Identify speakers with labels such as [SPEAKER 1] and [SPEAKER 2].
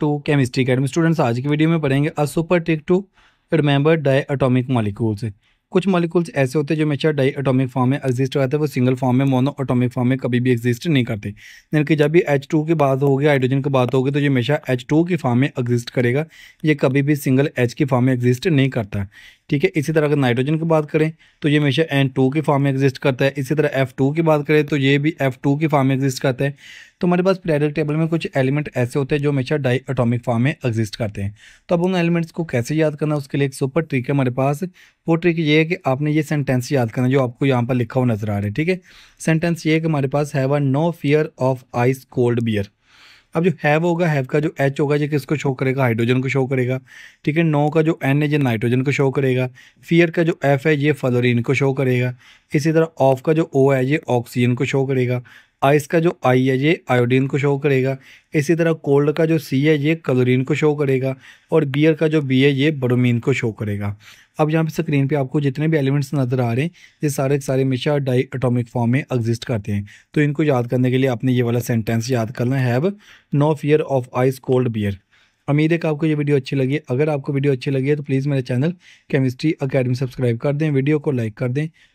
[SPEAKER 1] to chemistry academy students आज की video में पढ़ेंगे a super trick to remember diatomic molecules कुछ मॉलिकुल्स ऐसे होते हैं जो हमेशा डाई एटोमिक फॉर्म में एग्जिस्ट करते हैं वो सिंगल फॉर्म में मोनो एटोमिक फॉर्म में कभी भी एग्जिस्ट नहीं करते यानी कि जब भी एच टू की बात होगी हाइड्रोजन की बात होगी तो ये हमेशा एच टू की फॉर्म में एग्जिस्ट करेगा ये कभी भी सिंगल एच की फॉर्म में एग्जिस्ट नहीं करता ठीक है इसी तरह अगर नाइट्रोजन की बात करें तो ये हमेशा एन टू की फॉर्म में एग्जिस्ट करता है इसी तरह एफ़ टू की बात करें तो ये भी एफ़ टू की फॉर्म में एग्जिस्ट करता है तो हमारे पास पीरियडिक टेबल में कुछ एलिमेंट ऐसे होते हैं जो हमेशा डाई एटॉमिक फॉर्म में एग्जिस्ट करते हैं तो अब उन एलिमेंट्स को कैसे याद करना उसके लिए एक सुपर ट्रिक है हमारे पास वो ट्रिक ये है कि आपने ये सेंटेंस याद करना जो आपको यहाँ पर लिखा हुआ नजर आ रहा है ठीक है सेंटेंस ये है कि हमारे पास have a no fear of ice cold beer अब जो हैव होगा हैव का जो एच होगा ये किसको शो करेगा हाइड्रोजन को शो करेगा ठीक है नो का जो एन है ये नाइट्रोजन को शो करेगा फियर का जो एफ है ये फ्लोरीन को शो करेगा इसी तरह ऑफ का जो ओ है ये ऑक्सीजन को शो करेगा आइस का जो आई है ये आयोडीन को शो करेगा इसी तरह कोल्ड का जो सी है ये कलोरीन को शो करेगा और बियर का जो बी है ये बडोमीन को शो करेगा अब यहाँ पे स्क्रीन पे आपको जितने भी एलिमेंट्स नज़र आ रहे हैं ये सारे सारे हमेशा डाई अटोमिक फॉर्म में एग्जिस्ट करते हैं तो इनको याद करने के लिए आपने ये वाला सेंटेंस याद करना have no fear of ice cold beer उम्मीद है कि आपको ये वीडियो अच्छी लगी अगर आपको वीडियो अच्छी लगी है तो प्लीज़ मेरे चैनल केमिस्ट्री अकेडमी सब्सक्राइब कर दें वीडियो को लाइक कर दें